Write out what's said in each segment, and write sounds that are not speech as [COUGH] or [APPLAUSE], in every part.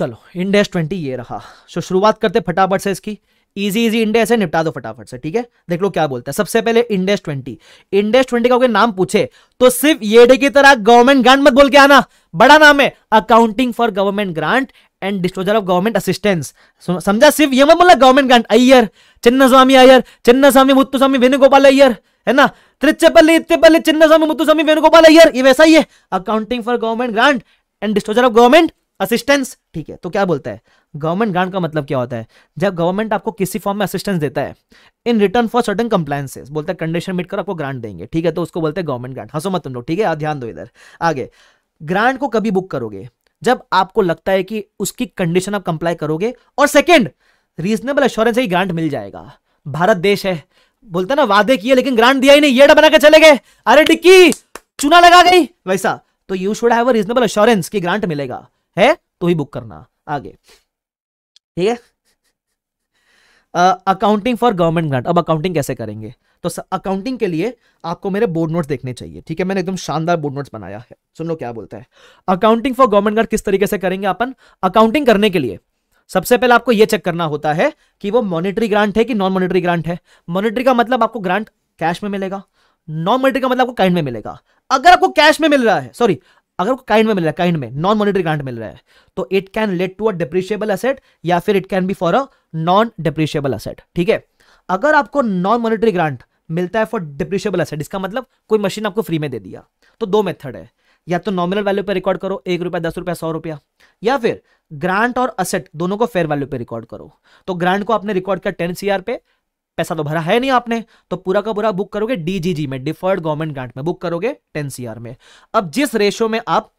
चलो इंडेस ट्वेंटी ये रहा सो शुरुआत करते फटाफट से इसकी इजी इजी इंडेस है निपटा दो फटाफट से ठीक है देख लो क्या बोलता है सबसे पहले इंडेस ट्वेंटी इंडेस ट्वेंटी का नाम पूछे तो सिर्फ ये डे की तरह गवर्नमेंट ग्रांट मत बोल के आना बड़ा नाम है accounting for government grant and disposal of government assistance समझा सिर्फ ये मत बोला गवर्नमेंट ग्रांट अयर अयर चिन्नास्वामी स्वामी मुत्तु स्वामी वेणुगोपाल अयर है ना त्रिचपल्ली स्वामी मुत्तु स्वामी वेणुगोपाल अयर ये वैसा ही है accounting for government grant and disposal of government assistance ठीक है तो क्या बोलता है गवर्नमेंट ग्रांट का मतलब क्या होता है जब गवर्नमेंट आपको किसी फॉर्म में असिस्टेंस देता है in return for certain compliances बोलता है कंडीशन मीट कर आपको ग्रांट देंगे ठीक है तो उसको बोलते हैं गवर्नमेंट ग्रांट हंसो मत तुम लोग ठीक है ध्यान दो इधर आगे ग्रांट को कभी बुक करोगे जब आपको लगता है कि उसकी कंडीशन आप कंप्लाई करोगे और सेकेंड रीजनेबल एश्योरेंस है कि ग्रांट मिल जाएगा भारत देश है बोलते ना वादे किए लेकिन ग्रांट दिया ही नहीं ये डा बना के चले गए अरे टिक्की चुना लगा गई वैसा तो you should have a reasonable assurance कि ग्रांट मिलेगा है तो ही बुक करना आगे ठीक है अकाउंटिंग फॉर गवर्नमेंट ग्रांट अब अकाउंटिंग कैसे करेंगे तो अकाउंटिंग के लिए आपको मेरे बोर्ड नोट्स देखने चाहिए ठीक है मैंने एकदम शानदार बोर्ड नोट्स बनाया है सुन लो क्या बोलता है अकाउंटिंग फॉर गवर्नमेंट ग्रांट किस तरीके से करेंगे अपन अकाउंटिंग करने के लिए सबसे पहले आपको यह चेक करना होता है कि वो मॉनिटरी ग्रांट है कि नॉन मॉनिटरी ग्रांट है मॉनिटरी का मतलब आपको ग्रांट कैश में मिलेगा नॉन मॉनिटरी का मतलब आपको काइंड में मिलेगा अगर आपको कैश में मिल रहा है सॉरी अगर को काइंड में मिल रहा है काइंड में नॉन मॉनिटरी ग्रांट मिल रहा है तो it can let to a depreciable asset या फिर it can be for a non depreciable asset ठीक है अगर आपको नॉन मॉनिटरी ग्रांट मिलता है फॉर डिप्रिशिएबल असेट इसका मतलब कोई मशीन आपको फ्री में दे दिया तो दो मेथड है या तो नॉमिनल वैल्यू पर रिकॉर्ड करो एक रुपया दस रुपया सौ रुपया या फिर ग्रांट और असेट दोनों को फेयर वैल्यू पर रिकॉर्ड करो तो ग्रांट को आपने रिकॉर्ड किया टेन सीआर पे पैसा तो भरा है नहीं आपने तो पूरा का पूरा बुक करोगे डीजीजी में डिफर्ड गवर्नमेंट ग्रांट में बुक करोगे टेन सीआर में अब जिस रेशो में आप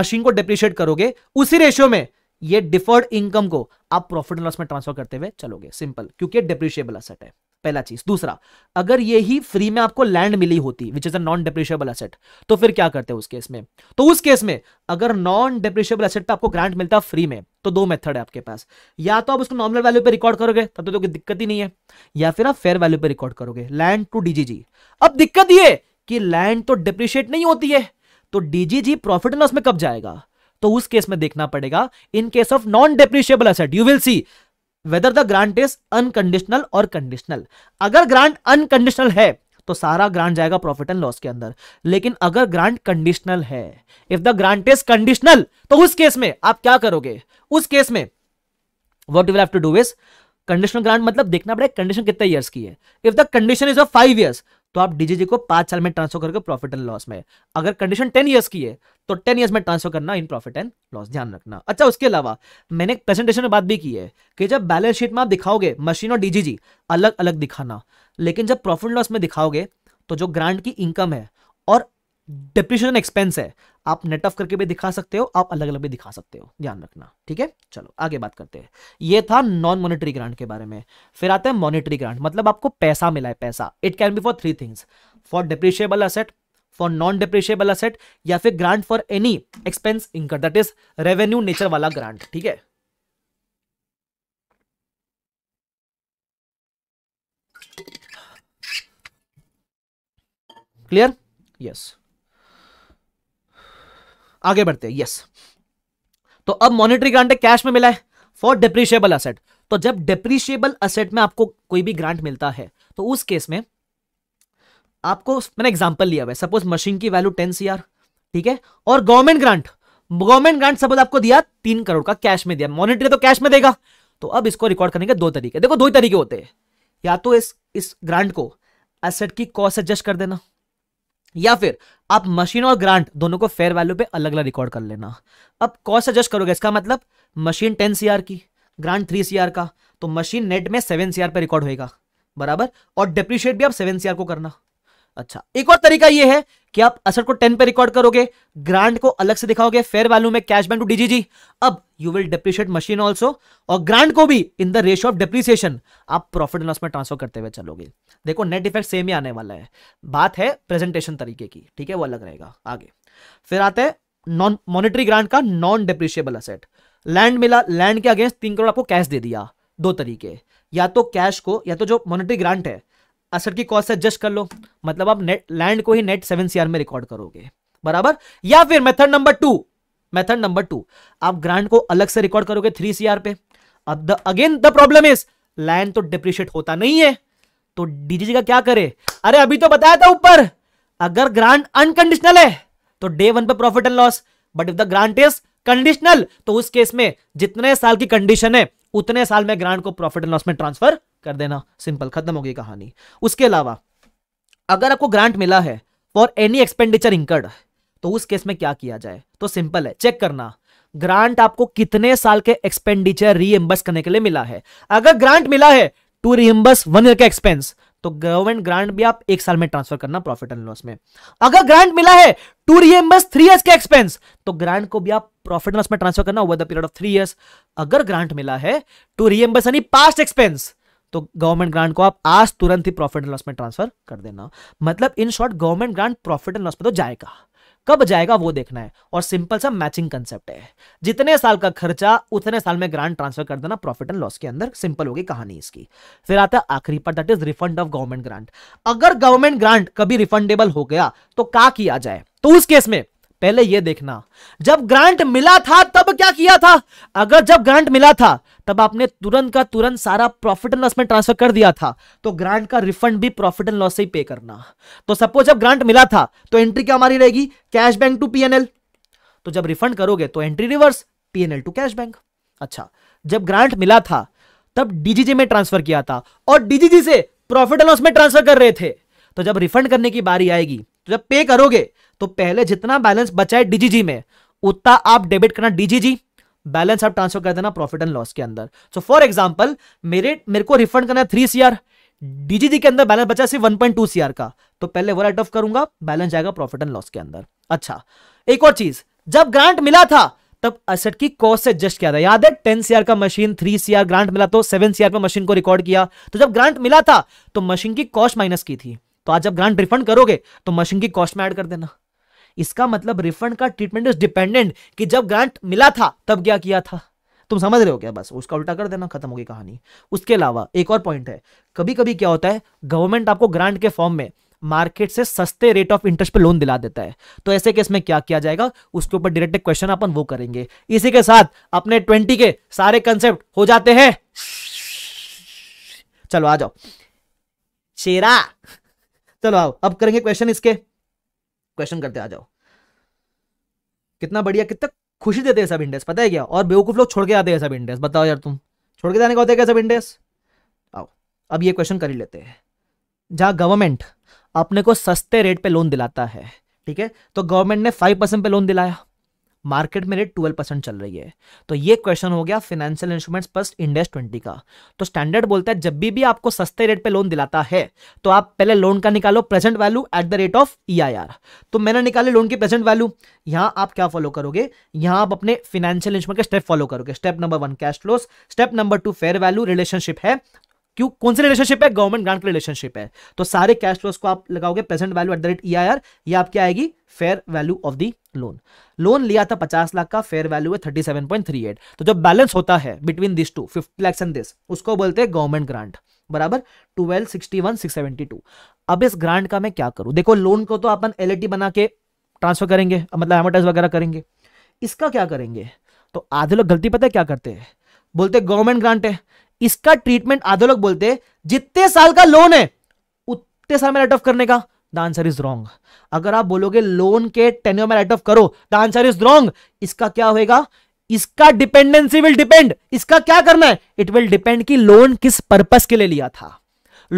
मशीन को डिप्रिशिएट करोगे उसी रेशो में ये डिफर्ड इनकम को आप प्रॉफिट एंड लॉस में ट्रांसफर करते हुए चलोगे सिंपल क्योंकि डिप्रिशिएबल असेट है पहला चीज दूसरा अगर ये ही फ्री में आपको लैंड मिली होती which is a non depreciable asset तो फिर क्या करते हैं उस केस में तो उस केस में अगर नॉन डिप्रिशिएबल एसेट पे आपको ग्रांट मिलता फ्री में तो दो मेथड है आपके पास या तो आप उसको नॉर्मल वैल्यू पे रिकॉर्ड करोगे तब तो कोई दिक्कत ही नहीं है या फिर आप फेयर वैल्यू पे रिकॉर्ड करोगे लैंड टू डीजीजी अब दिक्कत ये कि लैंड तो डिप्रिशिएट नहीं होती है तो डीजीजी प्रॉफिट लॉस में कब जाएगा तो उस केस में देखना पड़ेगा in case of non depreciable asset you will see whether the grant is unconditional और कंडीशनल अगर ग्रांट अनकंडीशनल है तो सारा ग्रांट जाएगा प्रॉफिट एंड लॉस के अंदर लेकिन अगर ग्रांट कंडीशनल है if the grant is conditional तो उस केस में आप क्या करोगे उस केस में what you have to do is conditional grant मतलब देखना पड़ेगा कंडीशन कितने ईयर्स की है if the condition is of five years तो आप डीजीजी को पांच साल में ट्रांसफर करके प्रॉफिट एंड लॉस में अगर कंडीशन टेन ईयर्स की है तो टेन ईयर्स में ट्रांसफर करना इन प्रॉफिट एंड लॉस ध्यान रखना अच्छा उसके अलावा मैंने प्रेजेंटेशन में बात भी की है कि जब बैलेंस शीट में आप दिखाओगे मशीन और डीजीजी अलग अलग दिखाना लेकिन जब प्रॉफिट लॉस में दिखाओगे तो जो ग्रांट की इनकम है और डिप्रिशन एक्सपेंस है आप नेट ऑफ करके भी दिखा सकते हो आप अलग अलग भी दिखा सकते हो ध्यान रखना ठीक है चलो आगे बात करते हैं ये था नॉन मॉनेटरी ग्रांट के बारे में फिर आता है मॉनेटरी ग्रांट मतलब आपको पैसा मिला है पैसा it can be for three things for depreciable asset for non depreciable asset या फिर grant for any expense incur that is revenue nature वाला ग्रांट ठीक है क्लियर यस yes. आगे बढ़ते हैं यस तो अब मॉनिटरी ग्रांट कैश में मिला है फॉर डिप्रिशिएबल असेट तो जब डिप्रिशिएबल असेट में आपको कोई भी ग्रांट मिलता है तो उस केस में आपको मैंने एग्जांपल लिया हुआ है सपोज मशीन की वैल्यू टेन सी ठीक है और government grant government grant suppose आपको दिया तीन करोड़ का कैश में दिया मॉनिटरी तो कैश में देगा तो अब इसको रिकॉर्ड करने के दो तरीके देखो दो ही तरीके होते हैं या तो इस इस ग्रांट को एसेट की कॉस्ट एडजस्ट कर देना या फिर आप मशीन और ग्रांट दोनों को फेयर वैल्यू पे अलग अलग रिकॉर्ड कर लेना अब कॉस्ट एडजस्ट करोगे इसका मतलब मशीन टेन सी की ग्रांट थ्री सी का तो मशीन नेट में सेवन सी पे रिकॉर्ड होएगा बराबर और डिप्रिशिएट भी आप सेवन सी को करना अच्छा एक और तरीका यह है कि आप असर को टेन पे रिकॉर्ड करोगे ग्रांड को अलग से दिखाओगे फेयर वैल्यू में कैश बैंक टू डीजीजी अब you will depreciate machine also और ग्रांट को भी in the ratio of depreciation आप प्रॉफिट लॉस में ट्रांसफर करते हुए चलोगे देखो नेट इफेक्ट सेम ही आने वाला है बात है प्रेजेंटेशन तरीके की ठीक है वो अलग रहेगा आगे फिर आते हैं नॉन मॉनिटरी ग्रांट का नॉन डेप्रिशिएबल असेट लैंड मिला लैंड के अगेंस्ट तीन करोड़ आपको कैश दे दिया दो तरीके या तो कैश को या तो जो मॉनिटरी ग्रांट है असर की कॉस्ट एडजस्ट कर लो मतलब आप नेट लैंड को ही नेट सेवन सीआर में रिकॉर्ड करोगे बराबर या फिर method number two method number two आप ग्रांड को अलग से रिकॉर्ड करोगे थ्री सीआर पे अब the again the problem is land तो डिप्रिशिएट होता नहीं है तो डीजीजी का क्या करे अरे अभी तो बताया था ऊपर अगर ग्रांट अनकंडीशनल है तो डे वन पर profit and loss but if the grant is conditional तो उस केस में जितने साल की कंडीशन है उतने साल में ग्रांट को प्रॉफिट एंड लॉस में ट्रांसफर कर देना सिंपल खत्म हो गई कहानी उसके अलावा अगर आपको ग्रांट मिला है फॉर एनी एक्सपेंडिचर इंकर्ड तो उस केस में क्या किया जाए तो सिंपल है चेक करना ग्रांट आपको कितने साल के एक्सपेंडिचर रीएम्बर्स करने के लिए मिला है अगर ग्रांट मिला है टू रीएम्बर्स वन ईयर का एक्सपेंस तो गवर्नमेंट ग्रांट भी आप एक साल में ट्रांसफर करना प्रॉफिट एंड लॉस में अगर ग्रांट मिला है टू रीएम्बर्स थ्री ईयर्स के एक्सपेंस तो ग्रांट को भी आप प्रॉफिट एंड लॉस में ट्रांसफर करना over the period of three years अगर ग्रांट मिला है टू रीएम्बर्स यानी पास्ट एक्सपेंस तो गवर्नमेंट ग्रांट को आप आज तुरंत ही प्रॉफिट एंड लॉस में ट्रांसफर कर देना मतलब in short government grant profit and loss में तो जाएगा कब जाएगा वो देखना है और सिंपल सा मैचिंग कंसेप्ट है जितने साल का खर्चा उतने साल में ग्रांट ट्रांसफर कर देना प्रॉफिट एंड लॉस के अंदर सिंपल होगी कहानी इसकी फिर आता है आखिरी part that is refund of government grant अगर गवर्नमेंट ग्रांट कभी रिफंडेबल हो गया तो क्या किया जाए तो उस केस में पहले यह देखना जब ग्रांट मिला था तब क्या किया था अगर जब ग्रांट मिला था तब आपने तुरंत का तुरंत सारा प्रॉफिट एंड लॉस में ट्रांसफर कर दिया था तो ग्रांट का रिफंड भी प्रॉफिट एंड लॉस से ही पे करना तो सपोज जब ग्रांट मिला था तो एंट्री क्या हमारी रहेगी कैश बैंक टू पीएनएल तो जब रिफंड करोगे तो entry reverse PNL to cash bank अच्छा जब ग्रांट मिला था तब डीजीजी में ट्रांसफर किया था और डीजीजी से प्रॉफिट एंड लॉस में ट्रांसफर कर रहे थे तो जब रिफंड करने की बारी आएगी तो जब पे करोगे तो पहले जितना बैलेंस बचा है डीजीजी में उतना आप डेबिट करना डीजीजी बैलेंस आप ट्रांसफर कर देना प्रॉफिट एंड लॉस के अंदर सो फॉर एग्जाम्पल मेरे मेरे को रिफंड करना है थ्री सीआर डीजीडी के अंदर बैलेंस बचा सिर्फ 1.2 सीआर का तो पहले वो राइट ऑफ करूंगा बैलेंस जाएगा प्रॉफिट एंड लॉस के अंदर अच्छा एक और चीज जब ग्रांट मिला था तब असेट की कॉस्ट से एडजस्ट किया था याद है टेन सीआर का मशीन थ्री सीआर ग्रांट मिला तो सेवन सीआर में मशीन को रिकॉर्ड किया तो जब ग्रांट मिला था तो मशीन की कॉस्ट माइनस की थी तो आज जब ग्रांट रिफंड करोगे तो मशीन की कॉस्ट में ऐड कर देना इसका मतलब रिफंड का ट्रीटमेंट इज डिपेंडेंट कि जब ग्रांट मिला था तब क्या किया था तुम समझ रहे हो क्या बस उसका उल्टा कर देना खत्म होगी कहानी उसके अलावा एक और पॉइंट है कभी कभी क्या होता है गवर्नमेंट आपको ग्रांट के फॉर्म में मार्केट से सस्ते रेट ऑफ इंटरेस्ट पे लोन दिला देता है तो ऐसे केस में क्या किया जाएगा उसके ऊपर डायरेक्ट क्वेश्चन अपन वो करेंगे इसी के साथ अपने ट्वेंटी के सारे कंसेप्ट हो जाते हैं चलो आ जाओ शेरा चलो आओ अब करेंगे क्वेश्चन इसके क्वेश्चन करते आ जाओ कितना बढ़िया कितना खुशी देते हैं सब इंडेस पता है क्या और बेवकूफ लोग छोड़ के आते हैं सब इंडेस बताओ यार तुम छोड़ के जाने का होता है क्या सब इंडेस आओ अब ये क्वेश्चन कर ही लेते हैं जहां गवर्नमेंट अपने को सस्ते रेट पे लोन दिलाता है ठीक है तो गवर्नमेंट ने फाइव परसेंट पे लोन दिलाया मार्केट में रेट ट्वेल्व परसेंट चल रही है तो ये क्वेश्चन हो गया financial instruments plus Ind AS twenty का तो स्टैंडर्ड बोलता है जब भी भी आपको सस्ते रेट पे लोन दिलाता है तो आप पहले लोन का निकालो present value at the rate of E तो मैंने निकाले लोन की प्रेजेंट वैल्यू यहां आप क्या फॉलो करोगे यहां आप अपने फाइनेंशियल इंस्ट्रूमेंट के स्टेप फॉलो करोगे step number one cash flows step number two fair value relationship है क्यों कौन सी रिलेशनशिप है गवर्नमेंट ग्रांट की रिलेशनशिप है तो सारे कैश फ्लोज को आप लगाओगे present value at the rate E I R ये आपकी आएगी fair value of the loan loan लिया था पचास लाख का फेयर वैल्यू है thirty seven point three eight तो जो बैलेंस होता है between this two fifty lakhs and this उसको बोलते हैं गवर्नमेंट ग्रांट बराबर twelve sixty one six seventy two अब इस ग्रांट का मैं क्या करूं देखो लोन को तो अपन एल बना के ट्रांसफर करेंगे मतलब एमोटाइज वगैरह करेंगे इसका क्या करेंगे तो आधे लोग गलती पता है क्या करते हैं बोलते गवर्नमेंट ग्रांट है इसका ट्रीटमेंट आधे लोग बोलते जितने साल का लोन है उतने साल में राइट ऑफ करने का द आंसर इज रॉन्ग अगर आप बोलोगे लोन के टेन्योर में राइट ऑफ करो द आंसर इज रॉन्ग इसका क्या होगा इसका डिपेंडेंसी विल डिपेंड इसका क्या करना है इट विल डिपेंड कि लोन किस पर्पज के लिए लिया था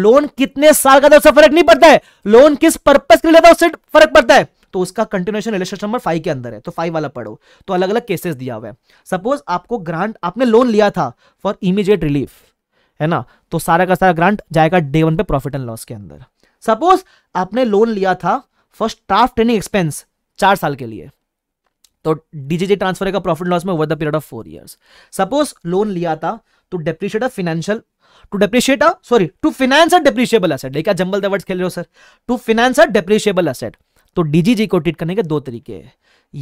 लोन कितने साल का था उससे फर्क नहीं पड़ता है लोन किस पर्पज के लिए था उससे फर्क पड़ता है तो उसका कंटिन्यूशन इलेस्ट्रेशन नंबर फाइव के अंदर है तो फाइव वाला पढ़ो तो अलग अलग केसेस दिया हुआ है सपोज आपको ग्रांट आपने लोन लिया था फॉर इमीडिएट रिलीफ है ना तो सारा का सारा ग्रांट जाएगा डे वन पे प्रॉफिट एंड लॉस के अंदर सपोज आपने लोन लिया था फॉर स्टाफ ट्रेनिंग एक्सपेंस चार साल के लिए तो डीजीजी ट्रांसफर का प्रॉफिट लॉस में over the period of four years suppose loan लिया था to depreciate a financial to depreciate a sorry to finance a depreciable asset देखा जंबल द वर्ड्स खेल रहे हो sir to finance a depreciable asset तो DGG को treat करने के दो तरीके हैं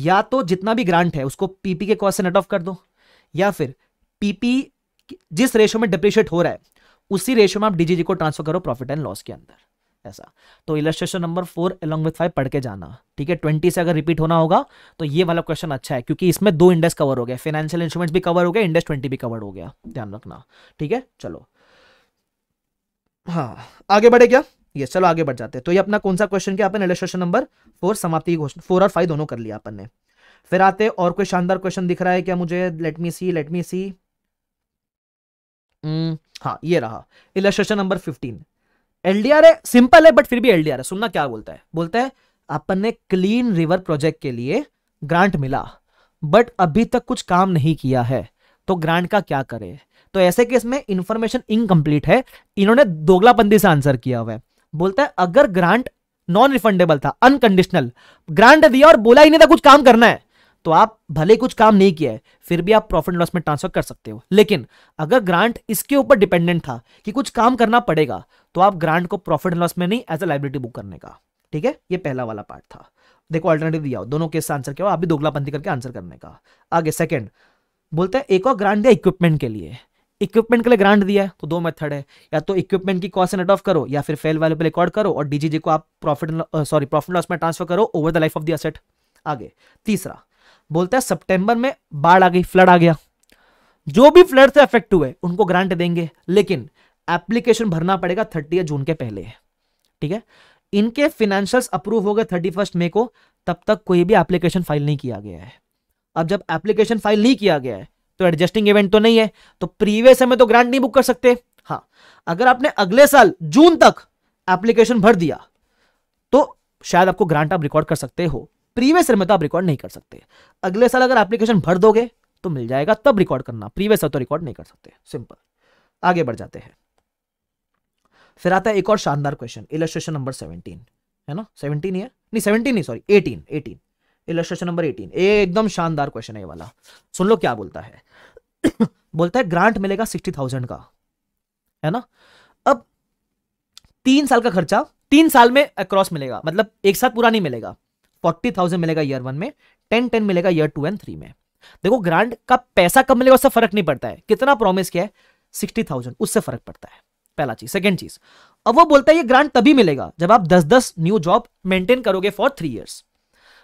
या तो जितना भी ग्रांट है उसको पीपी के कॉस्ट से नेट ऑफ कर दो या फिर पीपी जिस रेशो में डिप्रिशिएट हो रहा है उसी रेशो में आप डीजीजी को ट्रांसफर करो प्रॉफिट एंड लॉस के अंदर ऐसा तो illustration number four along with five पढ़ के जाना ठीक है ट्वेंटी से अगर रिपीट होना होगा तो ये वाला क्वेश्चन अच्छा है क्योंकि इसमें दो इंडेक्स कवर हो गया फाइनेंशियल इंस्ट्रूमेंट्स भी कवर हो गया इंडेक्स ट्वेंटी भी कवर हो गया ध्यान रखना ठीक है चलो हाँ आगे बढ़े क्या ये चलो आगे बढ़ जाते हैं तो ये अपना कौन सा क्वेश्चन किया अपन इलेस्ट्रेशन नंबर फोर समाप्ति घोषणा फोर और फाइव दोनों कर लिया अपन ने फिर आते और कोई शानदार क्वेश्चन दिख रहा है क्या मुझे लेट मी सी लेट मी सी हाँ ये रहा इलेक्ट्रेशन नंबर फिफ्टीन एलडीआर है सिंपल है बट फिर भी एलडीआर है सुनना क्या बोलता है बोलता है अपन ने क्लीन रिवर प्रोजेक्ट के लिए ग्रांट मिला बट अभी तक कुछ काम नहीं किया है तो ग्रांट का क्या करें तो ऐसे केस में इंफॉर्मेशन इनकम्प्लीट है इन्होंने दोगलापंदी से आंसर किया हुआ है बोलता है अगर ग्रांट नॉन रिफंडेबल था अनकंडीशनल ग्रांट दिया और बोला ही नहीं था कुछ काम करना है तो आप भले कुछ काम नहीं किया है फिर भी आप प्रॉफिट लॉस में ट्रांसफर कर सकते हो लेकिन अगर ग्रांट इसके ऊपर डिपेंडेंट था कि कुछ काम करना पड़ेगा तो आप ग्रांट को प्रॉफिट लॉस में नहीं एज अ लाइबिलिटी बुक करने का ठीक है ये पहला वाला पार्ट था देखो अल्टरनेटिव दिया हो दोनों केस आंसर क्या हो आप भी दोगलापंथी करके आंसर करने का आगे सेकंड बोलते हैं एक और ग्रांट दिया इक्विपमेंट के लिए इक्विपमेंट के लिए ग्रांट दिया है तो दो मेथड है या तो इक्विपमेंट की कॉस्ट नेट ऑफ करो या फिर फेल वैल्यू पे रिकॉर्ड करो और डीजीजी को आप प्रॉफिट सॉरी प्रॉफिट लॉस में ट्रांसफर करो over the life of the asset आगे तीसरा बोलता है सितंबर में बाढ़ आ गई फ्लड आ गया जो भी फ्लड से अफेक्ट हुए उनको ग्रांट देंगे लेकिन एप्लीकेशन भरना पड़ेगा थर्टी जून के पहले ठीक है इनके फिनेंशियल अप्रूव हो गए थर्टी मई को तब तक कोई भी एप्लीकेशन फाइल नहीं किया गया है अब जब एप्लीकेशन फाइल नहीं किया गया है तो एडजस्टिंग इवेंट तो नहीं है तो प्रीवियस में तो ग्रांट नहीं बुक कर सकते हाँ अगर आपने अगले साल जून तक एप्लीकेशन भर दिया तो शायद आपको ग्रांट आप रिकॉर्ड कर सकते हो प्रीवियस ईयर में तो आप रिकॉर्ड नहीं कर सकते अगले साल अगर एप्लीकेशन भर दोगे तो मिल जाएगा तब रिकॉर्ड करना प्रीवियस तो रिकॉर्ड नहीं कर सकते सिंपल आगे बढ़ जाते हैं फिर आता है एक और शानदार क्वेश्चन इलस्ट्रेशन नंबर सेवनटीन है ना सेवनटीन ईयर नहीं सेवनटीन नहीं sorry eighteen eighteen illustration number eighteen ये एकदम शानदार क्वेश्चन है ये वाला सुन लो क्या बोलता है [COUGHS] बोलता है ग्रांट मिलेगा सिक्सटी थाउजेंड का है ना अब तीन साल का खर्चा तीन साल में अक्रॉस मिलेगा मतलब एक साथ पूरा नहीं मिलेगा फोर्टी थाउजेंड मिलेगा ईयर वन में टेन टेन मिलेगा ईयर टू एंड थ्री में देखो ग्रांट का पैसा कब मिलेगा उससे फर्क नहीं पड़ता है कितना प्रॉमिस किया है सिक्सटी थाउजेंड उससे फर्क पड़ता है पहला चीज सेकेंड चीज अब वो बोलता है ये ग्रांट तभी मिलेगा जब आप दस दस न्यू जॉब मेंटेन करोगे for three years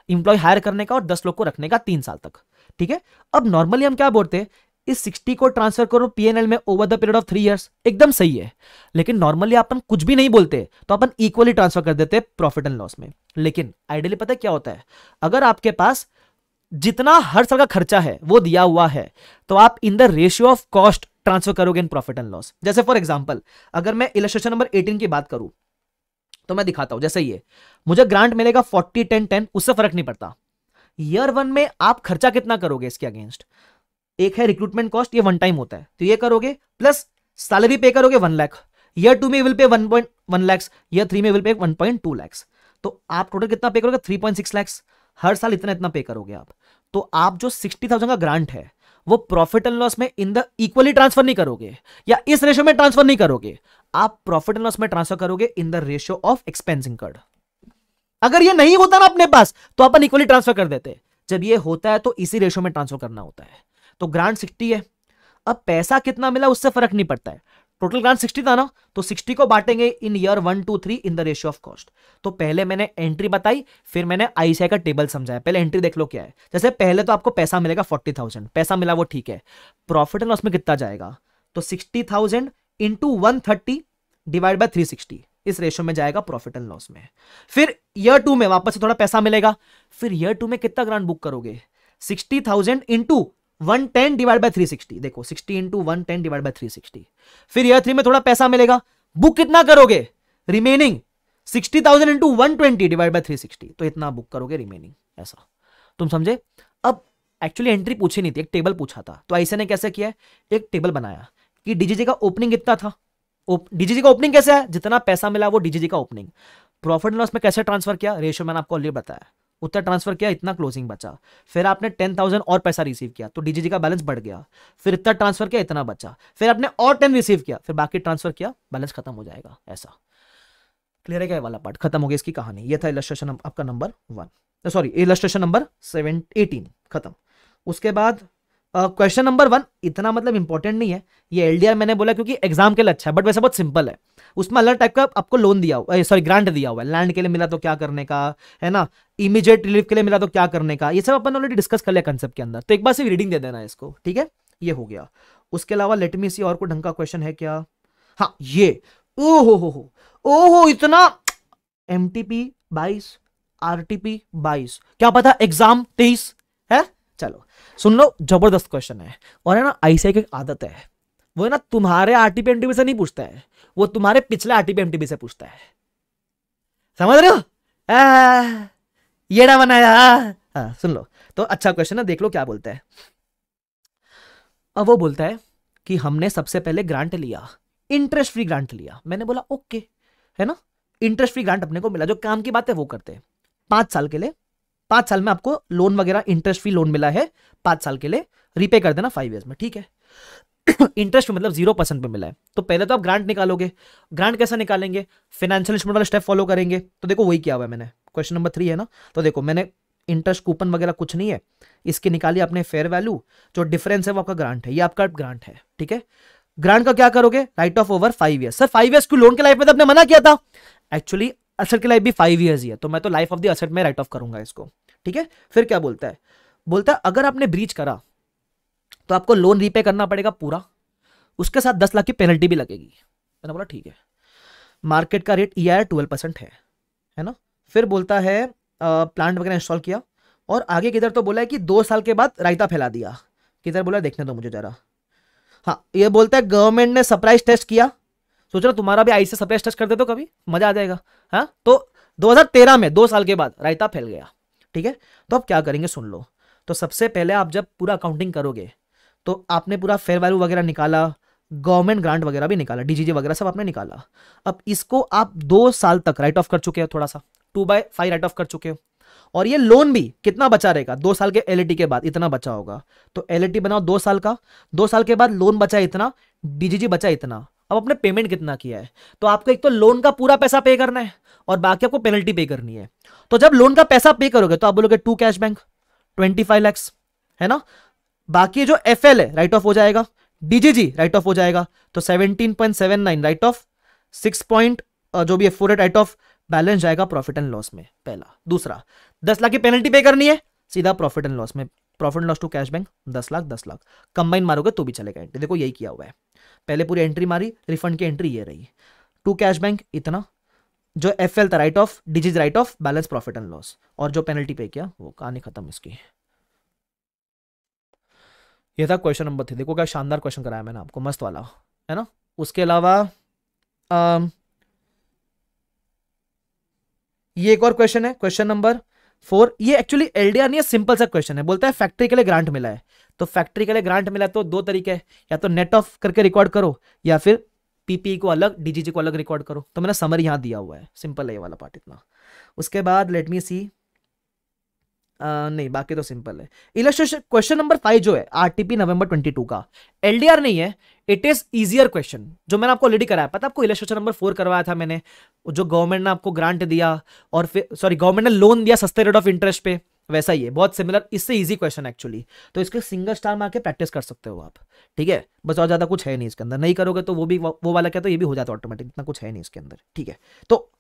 employ hire करने का और दस लोग को रखने का तीन साल तक ठीक है अब नॉर्मली हम क्या बोलते हैं इस 60 को ट्रांसफर करो पीएनएल में over the period of three years एकदम सही है लेकिन नॉर्मली अपन कुछ भी नहीं बोलते तो अपन इक्वली ट्रांसफर कर देते हैं प्रॉफिट एंड लॉस में लेकिन आइडियली पता क्या होता है अगर आपके पास जितना हर साल का खर्चा है वो दिया हुआ है तो आप in the ratio of cost transfer करोगे इन प्रॉफिट एंड लॉस जैसे फॉर एग्जाम्पल अगर मैं इलेक्ट्रेशन नंबर एटीन की बात करूं तो मैं दिखाता हूं जैसे ये मुझे ग्रांट मिलेगा फोर्टी टेन टेन उससे फर्क नहीं पड़ता ईयर वन में आप खर्चा कितना करोगे इसके अगेंस्ट एक है रिक्रूटमेंट कॉस्ट ये वन टाइम होता है तो ये करोगे प्लस सैलरी पे करोगे वन लाख ईयर टू में will pay one point one lakhs year three में will pay one point two lakhs तो आप टोटल कितना पे करोगे थ्री पॉइंट सिक्स लैक्स हर साल इतना इतना पे करोगे आप तो आप जो सिक्सटी थाउजेंड का ग्रांट है वो प्रॉफिट एंड लॉस में इन द इक्वली ट्रांसफर नहीं करोगे या इस रेशो में ट्रांसफर नहीं करोगे आप प्रॉफिट एंड लॉस में ट्रांसफर करोगे in the ratio of expensing incurred अगर ये नहीं होता ना अपने पास तो अपन इक्वली ट्रांसफर कर देते जब ये होता है तो इसी रेशो में ट्रांसफर करना होता है तो ग्रांट सिक्सटी है अब पैसा कितना मिला उससे फर्क नहीं पड़ता है टोटल ग्रांट सिक्सटी था ना तो सिक्सटी को बांटेंगे in year one two three in the ratio of cost तो पहले मैंने एंट्री बताई फिर मैंने आईसीआई का टेबल समझाया पहले एंट्री देख लो क्या है जैसे पहले तो आपको पैसा मिलेगा फोर्टी थाउजेंड पैसा मिला वो ठीक है प्रॉफिट एंड लॉस में कितना जाएगा तो sixty thousand into one thirty divide by three sixty इस रेशो में जाएगा प्रॉफिट एंड लॉस में फिर ईयर टू में वापस से थोड़ा पैसा मिलेगा फिर ईयर टू में कितना ग्रांट बुक करोगे sixty thousand into one ten divide by three sixty देखो sixty into one ten divide by three sixty फिर ईयर थ्री में थोड़ा पैसा मिलेगा बुक कितना करोगे remaining sixty thousand into one twenty divide by three sixty तो इतना बुक करोगे रिमेनिंग ऐसा तुम समझे अब एक्चुअली एंट्री पूछी नहीं थी एक टेबल पूछा था तो ऐसे ने कैसे किया एक टेबल बनाया कि डीजीजे का ओपनिंग कितना था डीजीजे का ओपनिंग कैसे है जितना पैसा मिला वो डीजीजे का ओपनिंग प्रॉफिट लॉस में कैसे ट्रांसफर किया रेशियो मैंने आपको ऑलरेडी बताया उतना ट्रांसफर किया इतना क्लोजिंग बचा फिर आपने टेन थाउजेंड और पैसा रिसीव किया तो डीजीजी का बैलेंस बढ़ गया फिर इतना ट्रांसफर किया इतना बचा फिर आपने और टेन रिसीव किया फिर बाकी ट्रांसफर किया बैलेंस खत्म हो जाएगा ऐसा क्लियर है क्या वाला पार्ट खत्म हो गया इसकी कहानी ये था इलस्ट्रेशन आपका number one sorry illustration number seven eighteen खत्म उसके बाद क्वेश्चन नंबर वन इतना मतलब इंपॉर्टेंट नहीं है ये एलडीआर मैंने बोला क्योंकि एग्जाम के लिए अच्छा है बट वैसे बहुत सिंपल है उसमें अलग टाइप का आपको लोन दिया हुआ सॉरी ग्रांट दिया हुआ है लैंड के लिए मिला तो क्या करने का है ना इमीजिएट रिलीफ के लिए मिला तो क्या करने का ये सब अपन ऑलरेडी डिस्कस कर लिया कंसेप्ट के अंदर तो एक बार सिर्फ रीडिंग दे देना इसको ठीक है ये हो गया उसके अलावा लेटमी सी और कोई ढंग का क्वेश्चन है क्या हाँ ये ओ हो हो हो ओहो इतना एम टी पी बाईस आर टी पी बाईस क्या पता एग्जाम तेईस चलो सुन लो जबरदस्त क्वेश्चन है और है ना आईसीआई की आदत है वो है ना तुम्हारे आरटीपी एमटीपी से नहीं पूछता है वो तुम्हारे पिछले आरटीपी एमटीपी से पूछता है समझ रहे हो ये ना बनाया हाँ सुन लो तो अच्छा क्वेश्चन है देख लो क्या बोलता है अब वो बोलता है कि हमने सबसे पहले ग्रांट लिया इंटरेस्ट फ्री ग्रांट लिया मैंने बोला ओके है ना इंटरेस्ट फ्री ग्रांट अपने को मिला जो काम की बात है वो करते हैं पांच साल के लिए पांच साल में आपको लोन वगैरह इंटरेस्ट फ्री लोन मिला है पांच साल के लिए रिपे कर देना फाइव ईयर्स में ठीक है इंटरेस्ट [COUGHS] मतलब जीरो परसेंट पर मिला है तो पहले तो आप ग्रांट निकालोगे ग्रांट कैसा निकालेंगे फाइनेंशियल इंस्ट्रूमेंट वाला स्टेप फॉलो करेंगे तो देखो वही क्या हुआ है मैंने क्वेश्चन नंबर थ्री है ना तो देखो मैंने इंटरेस्ट कूपन वगैरह कुछ नहीं है इसकी निकाली आपने फेयर वैल्यू जो डिफरेंस है वो आपका ग्रांट है ये आपका ग्रांट है ठीक है ग्रांट का क्या करोगे write off over five year sir five years की लोन के लाइफ में तो आपने मना किया था एक्चुअली असट की लाइफ भी फाइव ईयर्स ही है तो मैं तो लाइफ ऑफ द असट में राइट ऑफ करूंगा इसको ठीक है फिर क्या बोलता है बोलता है अगर आपने ब्रीच करा तो आपको लोन रीपे करना पड़ेगा पूरा उसके साथ दस लाख की पेनल्टी भी लगेगी मैंने बोला ठीक है मार्केट का rate E R twelve percent है है ना फिर बोलता है प्लांट वगैरह इंस्टॉल किया और आगे किधर तो बोला है कि दो साल के बाद रायता फैला दिया किधर बोला देखने दो मुझे ज़रा हाँ ये बोलता है गवर्नमेंट ने सरप्राइज टेस्ट किया सोच रहा तुम्हारा भी आई से सप्रेस टच कर दे तो कभी मजा आ जाएगा हाँ तो 2013 में दो साल के बाद रायता फैल गया ठीक है तो अब क्या करेंगे सुन लो तो सबसे पहले आप जब पूरा अकाउंटिंग करोगे तो आपने पूरा फेयर वैल्यू वगैरह निकाला गवर्नमेंट ग्रांट वगैरह भी निकाला डीजीजे वगैरह सब आपने निकाला अब इसको आप दो साल तक राइट ऑफ कर चुके हो थोड़ा सा two by five write off कर चुके हो और ये लोन भी कितना बचा रहेगा दो साल के एल e के बाद इतना बचा होगा तो एल e बनाओ दो साल का दो साल के बाद लोन बचा इतना डीजीजी बचा इतना अब आपने पेमेंट कितना किया है तो आपको एक तो लोन का पूरा पैसा पे करना है और बाकी आपको पेनल्टी पे करनी है तो जब लोन का पैसा पे करोगे तो आप बोलोगे to cash bank twenty five lakhs है ना बाकी जो एफ एल है राइट ऑफ हो जाएगा डीजीजी राइट ऑफ हो जाएगा तो seventeen point seven nine write off six point जो भी है फोर राइट ऑफ बैलेंस जाएगा प्रॉफिट एंड लॉस में पहला दूसरा दस लाख की पेनल्टी पे करनी है सीधा प्रॉफिट एंड लॉस में profit loss to cash bank दस लाख दस लाख कंबाइन मारोगे तो भी चलेगा एंट्री देखो यही किया हुआ है पहले पूरी एंट्री मारी रिफंड की एंट्री ये रही टू कैश बैंक इतना जो एफ एल था write off DGG write off balance profit and loss और जो पेनल्टी पे किया वो कहानी खत्म इसकी ये था क्वेश्चन नंबर थ्री देखो क्या शानदार क्वेश्चन कराया मैंने आपको मस्त वाला है ना उसके अलावा ये एक और क्वेश्चन है क्वेश्चन नंबर फोर ये एक्चुअली एलडीआर नहीं है सिंपल सा क्वेश्चन है बोलता है फैक्ट्री के लिए ग्रांट मिला है तो फैक्ट्री के लिए ग्रांट मिला तो दो तरीके है या तो नेट ऑफ करके रिकॉर्ड करो या फिर पीपीई e को अलग डीजीजी को अलग रिकॉर्ड करो तो मैंने समर यहाँ दिया हुआ है सिंपल है ये वाला पार्ट इतना उसके बाद लेट मी सी नहीं बाकी तो सिंपल है इलेक्ट्रेशन क्वेश्चन नंबर फाइव जो है आरटीपी नवंबर 22 का एलडीआर नहीं है इट इज इजियर क्वेश्चन जो मैंने आपको ऑलरेडी कराया पता आपको इलेक्ट्रेशन नंबर फोर करवाया था मैंने जो गवर्नमेंट ने आपको ग्रांट दिया और फिर सॉरी गवर्नमेंट ने लोन दिया सस्ते रेट ऑफ इंटरेस्ट पे वैसा ही है बहुत सिमिलर इससे इजी क्वेश्चन एक्चुअली तो इसके सिंगल स्टार मार के प्रैक्टिस कर सकते हो आप ठीक है बस और ज्यादा कुछ है नहीं इसके अंदर नहीं करोगे तो वो भी वो वाला क्या तो ये भी हो जाता है ऑटोमेटिक इतना कुछ है नहीं इसके अंदर ठीक है तो